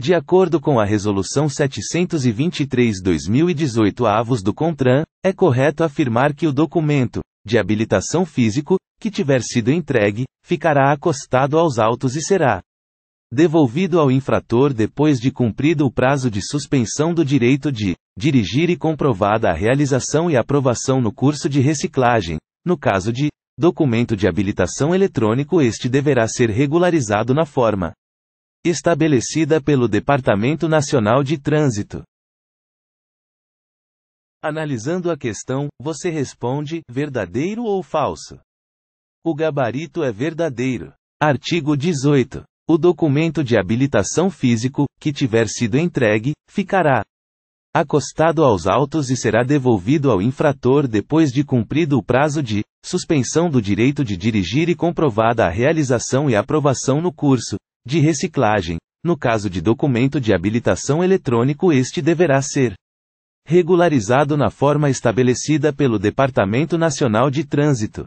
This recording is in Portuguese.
De acordo com a Resolução 723-2018 avos do CONTRAN, é correto afirmar que o documento, de habilitação físico, que tiver sido entregue, ficará acostado aos autos e será devolvido ao infrator depois de cumprido o prazo de suspensão do direito de dirigir e comprovada a realização e aprovação no curso de reciclagem. No caso de documento de habilitação eletrônico, este deverá ser regularizado na forma estabelecida pelo Departamento Nacional de Trânsito. Analisando a questão, você responde: verdadeiro ou falso? O gabarito é verdadeiro. Artigo 18. O documento de habilitação físico, que tiver sido entregue, ficará acostado aos autos e será devolvido ao infrator depois de cumprido o prazo de Suspensão do direito de dirigir e comprovada a realização e aprovação no curso de reciclagem. No caso de documento de habilitação eletrônico, este deverá ser regularizado na forma estabelecida pelo Departamento Nacional de Trânsito.